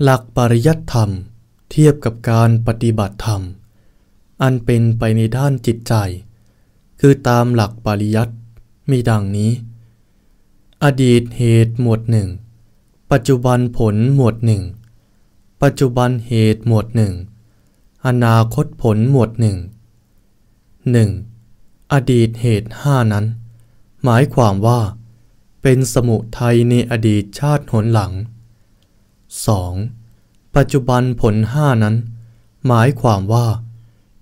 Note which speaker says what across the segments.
Speaker 1: หลักปริยัติธรรมเทียบกับการปฏิบัติธรรม อันเป็นไปในด้านจิตใจ คือตามหลักปริยัติมีดังนี้ อดีตเหตุหมวดหนึ่งปัจจุบันผลหมวดหนึ่งปัจจุบันเหตุหมวดหนึ่งอนาคตผลหมวดหนึ่งหนึ่งอดีตเหตุห้านั้น หมายความว่า เป็นสมุทัยในอดีตชาติหนหลัง 2. ปัจจุบันผลห้านั้น หมายความว่า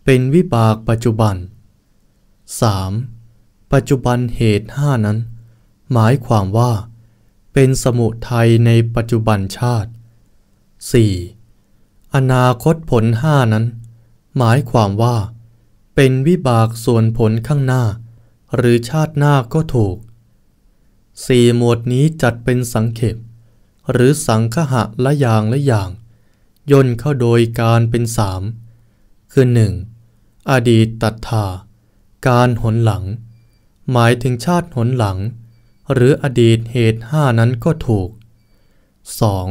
Speaker 1: เป็นวิบากปัจจุบัน 3. ปัจจุบันเหตุห้านั้น หมายความว่า เป็นสมุทัยในปัจจุบันชาติ 4. อนาคตผลห้านั้น หมายความว่า เป็นวิบากส่วนผลข้างหน้า หรือชาติหน้าก็ถูก 4 หมวดนี้จัดเป็นสังเขปหรือสังคหะละอย่างละอย่างย่นเข้าโดยการเป็นสามคือ 1. อดีตตัดทาการหนหลัง หมายถึงชาติหนหลัง หรืออดีตเหตุห้านั้นก็ถูก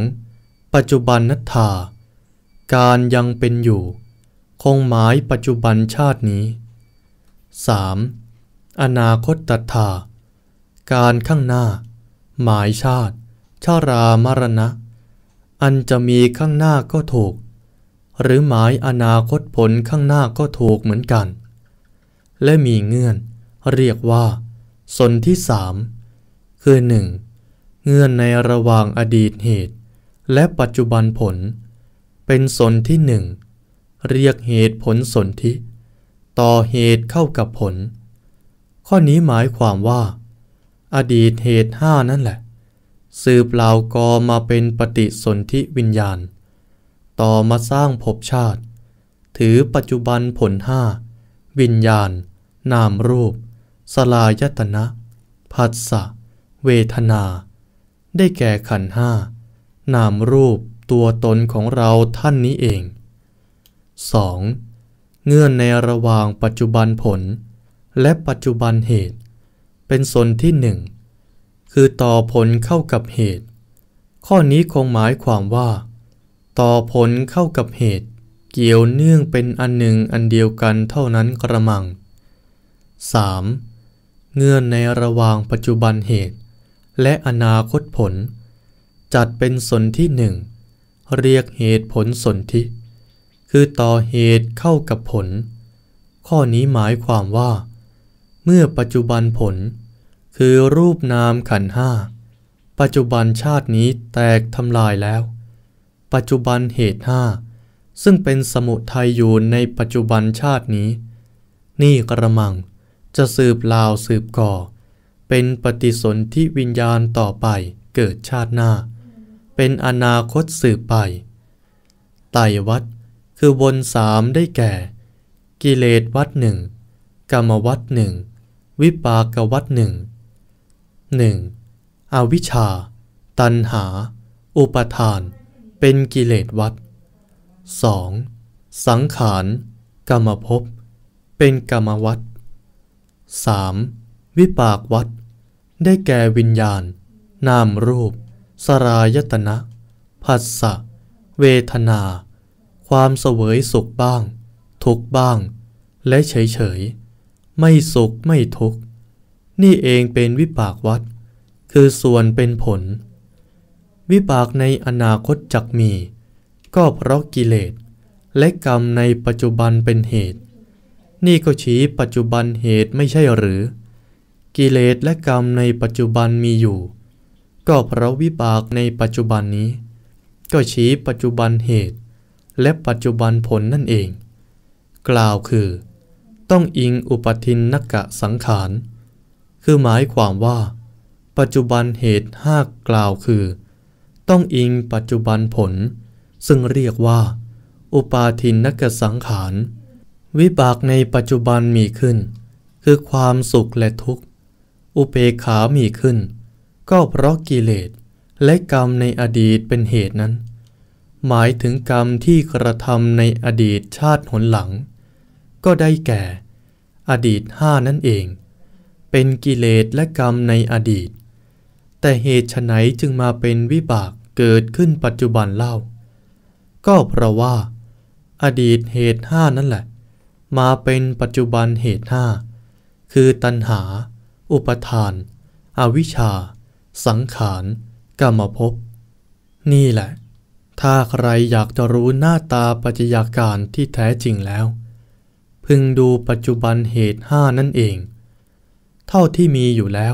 Speaker 1: 2. ปัจจุบันนัทธาการยังเป็นอยู่ คงหมายปัจจุบันชาตินี้ 3. อนาคตตัทาการข้างหน้า หมายชาติชารามรณะ อันจะมีข้างหน้าก็ถูก หรือหมายอนาคตผลข้างหน้าก็ถูกเหมือนกัน และมีเงื่อน เรียกว่า สนที่สามคือ 1. เงื่อนในระหว่างอดีตเหตุ และปัจจุบันผล เป็นสนที่หนึ่ง เรียกเหตุผลสนีิต่อเหตุเข้ากับผล ข้อนี้หมายความว่า อดีตเหตุห้านั่นแหละสืบเหล่ากอมาเป็นปฏิสนธิวิญญาณ ต่อมาสร้างภพชาติ ถือปัจจุบันผลห้าวิญญาณ นามรูป สลายตนะผัสสะ เวทนา ได้แก่ขันห้านามรูปตัวตนของเราท่านนี้เอง 2. เงื่อนในระหว่างปัจจุบันผล และปัจจุบันเหตุ เป็นสนที่หนึ่งคือต่อผลเข้ากับเหตุ ข้อนี้คงหมายความว่า ต่อผลเข้ากับเหตุ เกี่ยวเนื่องเป็นอันหนึ่งอันเดียวกันเท่านั้นกระมัง 3. เงื่อนในระหว่างปัจจุบันเหตุและอนาคตผล จัดเป็นสนที่หนึ่ง เรียกเหตุผลสนีิคือต่อเหตุเข้ากับผล ข้อนี้หมายความว่า เมื่อปัจจุบันผลคือรูปนามขันห้า ปัจจุบันชาตินี้แตกทำลายแล้ว ปัจจุบันเหตุห้า ซึ่งเป็นสมุทัยอยู่ในปัจจุบันชาตินี้ นี่กระมัง จะสืบลาวสืบก่อ เป็นปฏิสนธิวิญญาณต่อไปเกิดชาติหน้า เป็นอนาคตสืบไป ไตวัดคือวนสามได้แก่ กิเลสวัดหนึ่งกรรมวัดหนึ่ง วิปากวัดหนึ่ง 1. อวิชชา ตันหา อุปทาน เป็นกิเลสวัด 2. สังขาร กรรมภพ เป็นกรรมวัด 3. วิปากวัดได้แก่วิญญาณ นามรูป สรายตนะ ผัสสะ เวทนา ความเสวยสุขบ้าง ทุกบ้าง และเฉยเฉย ไม่สุขไม่ทุกข์นี่เองเป็นวิปากวัด คือส่วนเป็นผล วิปากในอนาคตจักมี ก็เพราะกิเลส และกรรมในปัจจุบันเป็นเหตุ นี่ก็ชี้ปัจจุบันเหตุไม่ใช่หรือ กิเลสและกรรมในปัจจุบันมีอยู่ ก็เพราะวิปากในปัจจุบันนี้ ก็ชี้ปัจจุบันเหตุและปัจจุบันผลนั่นเอง กล่าวคือต้องอิงอุปทินนักะสังขารคือหมายความว่า ปัจจุบันเหตุห้ากล่าวคือ ต้องอิงปัจจุบันผล ซึ่งเรียกว่า อุปาทินนกสังขาร วิบากในปัจจุบันมีขึ้น คือความสุขและทุกข์ อุเปขามีขึ้น ก็เพราะกิเลสและกรรมในอดีตเป็นเหตุนั้น หมายถึงกรรมที่กระทำในอดีตชาติหนหลัง ก็ได้แก่ อดีตห้านั่นเองเป็นกิเลสและกรรมในอดีต แต่เหตุไฉนจึงมาเป็นวิบากเกิดขึ้นปัจจุบันเล่า ก็เพราะว่า อดีตเหตุห้านั่นแหละ มาเป็นปัจจุบันเหตุห้า คือตัณหา อุปทาน อวิชชา สังขารกรรมภพ นี่แหละ ถ้าใครอยากจะรู้หน้าตาปัจจัยการที่แท้จริงแล้ว พึงดูปัจจุบันเหตุห้านั่นเองเท่าที่มีอยู่แล้ว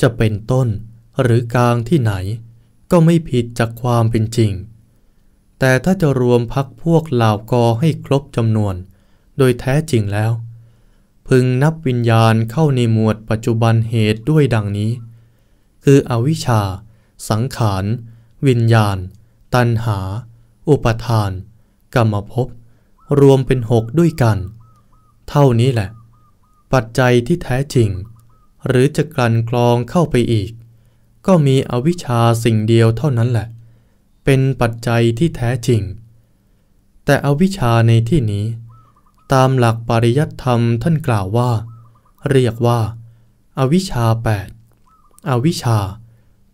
Speaker 1: จะเป็นต้นหรือกลางที่ไหน ก็ไม่ผิดจากความเป็นจริง แต่ถ้าจะรวมพักพวกเหล่ากอให้ครบจำนวน โดยแท้จริงแล้ว พึงนับวิญญาณเข้าในหมวดปัจจุบันเหตุด้วยดังนี้ คืออวิชชาสังขาร วิญญาณ ตัณหา อุปทาน กรรมภพรวมเป็นหกด้วยกัน เท่านี้แหละปัจจัยที่แท้จริง หรือจะกลั่นกรองเข้าไปอีก ก็มีอวิชชาสิ่งเดียวเท่านั้นแหละ เป็นปัจจัยที่แท้จริง แต่อวิชชาในที่นี้ ตามหลักปริยัติธรรมท่านกล่าวว่า เรียกว่า อวิชชา8อวิชชา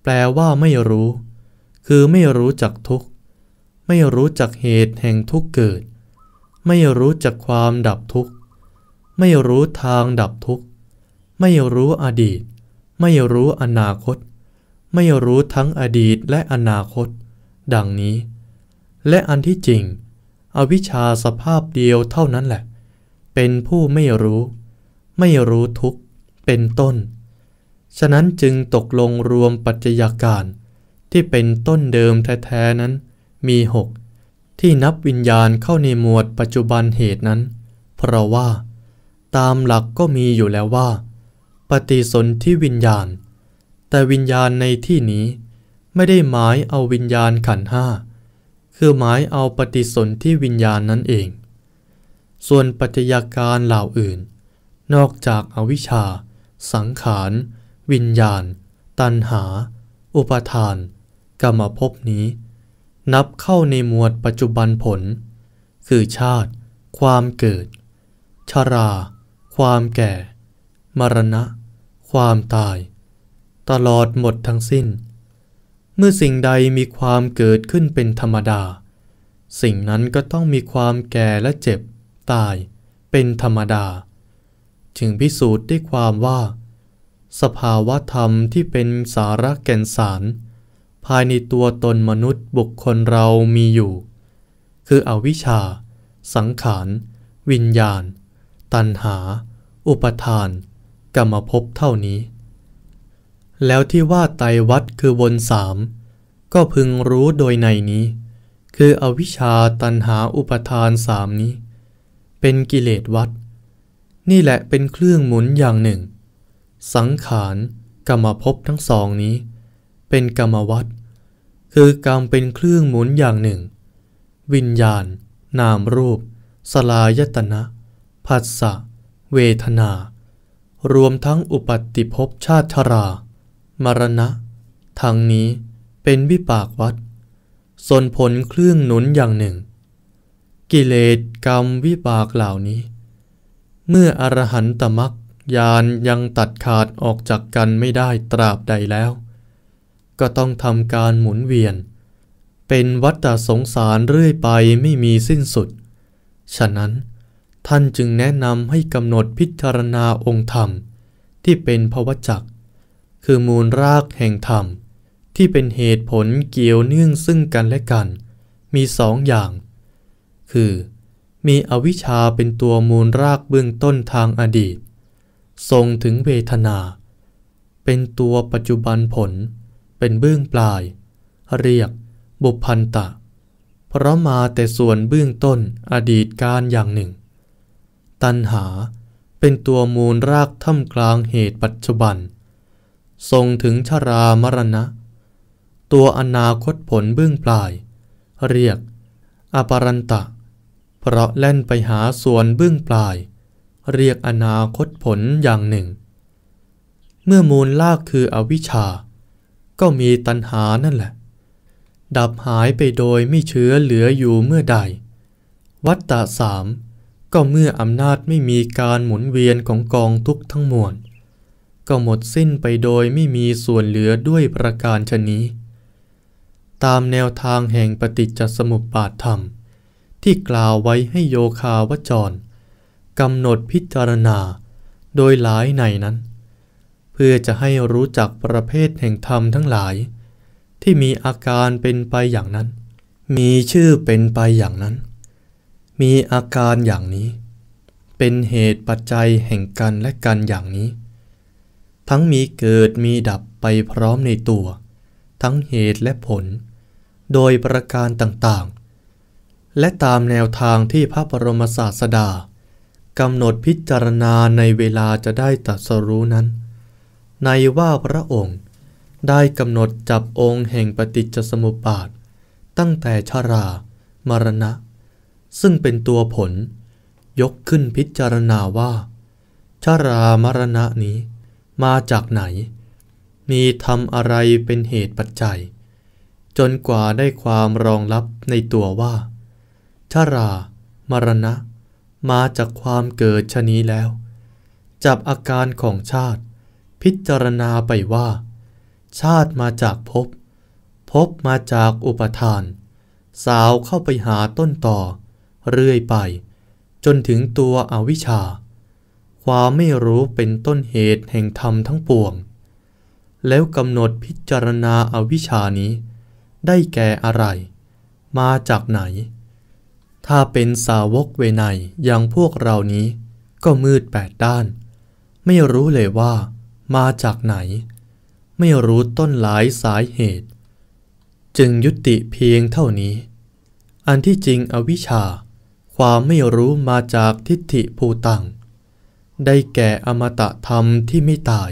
Speaker 1: แปลว่าไม่รู้ คือไม่รู้จักทุกข์ ไม่รู้จักเหตุแห่งทุกข์เกิด ไม่รู้จักความดับทุกข์ไม่รู้ทางดับทุกข์ ไม่รู้อดีต ไม่รู้อนาคต ไม่รู้ทั้งอดีตและอนาคต ดังนี้ และอันที่จริง อวิชชาสภาพเดียวเท่านั้นแหละ เป็นผู้ไม่รู้ ไม่รู้ทุกข์เป็นต้น ฉะนั้นจึงตกลงรวมปัจจัยาการที่เป็นต้นเดิมแท้ๆนั้น มีหกที่นับวิญญาณเข้าในหมวดปัจจุบันเหตุนั้น เพราะว่าตามหลักก็มีอยู่แล้วว่า ปฏิสนธิวิญญาณ แต่วิญญาณในที่นี้ไม่ได้หมายเอาวิญญาณขันห้า คือหมายเอาปฏิสนธิวิญญาณนั่นเอง ส่วนปัจจัยการเหล่าอื่น นอกจากอาวิชชา สังขารวิญญาณ ตัณหา อุปทาน กรรมภพนี้ นับเข้าในหมวดปัจจุบันผล คือชาติ ความเกิด ชราความแก่ มรณะ ความตาย ตลอดหมดทั้งสิ้น เมื่อสิ่งใดมีความเกิดขึ้นเป็นธรรมดา สิ่งนั้นก็ต้องมีความแก่และเจ็บ ตาย เป็นธรรมดา จึงพิสูจน์ได้ความว่า สภาวะธรรมที่เป็นสาระแก่นสาร ภายในตัวตนมนุษย์บุคคลเรามีอยู่ คืออวิชชาสังขาร วิญญาณตัณหา อุปทาน กรรมภพเท่านี้ แล้วที่ว่าไตวัดคือวนสาม ก็พึงรู้โดยในนี้ คืออวิชชาตันหาอุปทานสามนี้ เป็นกิเลสวัด นี่แหละเป็นเครื่องหมุนอย่างหนึ่ง สังขารกรรมภพทั้งสองนี้ เป็นกรรมวัด คือกรรมเป็นเครื่องหมุนอย่างหนึ่ง วิญญาณ นามรูป สลายตนะผัสสะเวทนา รวมทั้งอุปัติภพชาติชรา มรณะทางนี้เป็นวิปากวัดส่วนผลเครื่องหนุนอย่างหนึ่ง กิเลสกรรมวิปากเหล่านี้ เมื่ออรหันตมักยานยังตัดขาดออกจากกันไม่ได้ตราบใดแล้ว ก็ต้องทำการหมุนเวียน เป็นวัฏสงสารเรื่อยไปไม่มีสิ้นสุด ฉะนั้นท่านจึงแนะนำให้กำหนดพิจารณาองค์ธรรม ที่เป็นภวจัก คือมูลรากแห่งธรรม ที่เป็นเหตุผลเกี่ยวเนื่องซึ่งกันและกัน มีสองอย่าง คือ มีอวิชชาเป็นตัวมูลรากเบื้องต้นทางอดีต ส่งถึงเวทนา เป็นตัวปัจจุบันผล เป็นเบื้องปลาย เรียกบุพันตะ เพราะมาแต่ส่วนเบื้องต้นอดีตการอย่างหนึ่งตันหาเป็นตัวมูลรากท่ามกลางเหตุปัจจุบันส่งถึงชรามรณะ ตัวอนาคตผลเบื้องปลาย เรียกอปรันตะ เพราะแล่นไปหาส่วนเบื้องปลาย เรียกอนาคตผลอย่างหนึ่ง เมื่อมูลลากคืออวิชชาก็มีตัณหานั่นแหละ ดับหายไปโดยไม่เชื้อเหลืออยู่เมื่อใด วัตตะสามก็เมื่ออำนาจไม่มีการหมุนเวียนของกองทุกทั้งมวลก็หมดสิ้นไปโดยไม่มีส่วนเหลือด้วยประการชนี้ ตามแนวทางแห่งปฏิจจสมุปบาทธรรม ที่กล่าวไว้ให้โยคาวจรกำหนดพิจารณาโดยหลายในนั้น เพื่อจะให้รู้จักประเภทแห่งธรรมทั้งหลาย ที่มีอาการเป็นไปอย่างนั้น มีชื่อเป็นไปอย่างนั้นมีอาการอย่างนี้ เป็นเหตุปัจจัยแห่งกันและกันอย่างนี้ ทั้งมีเกิดมีดับไปพร้อมในตัว ทั้งเหตุและผล โดยประการต่างๆ และตามแนวทางที่พระบรมศาสดากำหนดพิจารณาในเวลาจะได้ตัดสรู้นั้น ในว่าพระองค์ได้กำหนดจับองค์แห่งปฏิจจสมุปบาท ตั้งแต่ชรา มรณะซึ่งเป็นตัวผล ยกขึ้นพิจารณาว่าชารามรณะนี้ มาจากไหน มีทำอะไรเป็นเหตุปัจจัย จนกว่าได้ความรองรับในตัวว่าชารา มรณะ มาจากความเกิดชนี้แล้ว จับอาการของชาติ พิจารณาไปว่า ชาติมาจากภพ ภพมาจากอุปทาน สาวเข้าไปหาต้นต่อเรื่อยไป จนถึงตัวอวิชชา ความไม่รู้เป็นต้นเหตุแห่งธรรมทั้งปวง แล้วกำหนดพิจารณาอาวิชชานี้ ได้แก่อะไร มาจากไหน ถ้าเป็นสาวกเวไนอย่างพวกเรานี้ก็มืดแปดด้าน ไม่รู้เลยว่ามาจากไหน ไม่รู้ต้นหลายสายเหตุ จึงยุติเพียงเท่านี้ อันที่จริงอวิชชาความไม่รู้มาจากทิฏฐิภูตัง ได้แก่อมตะธรรมที่ไม่ตาย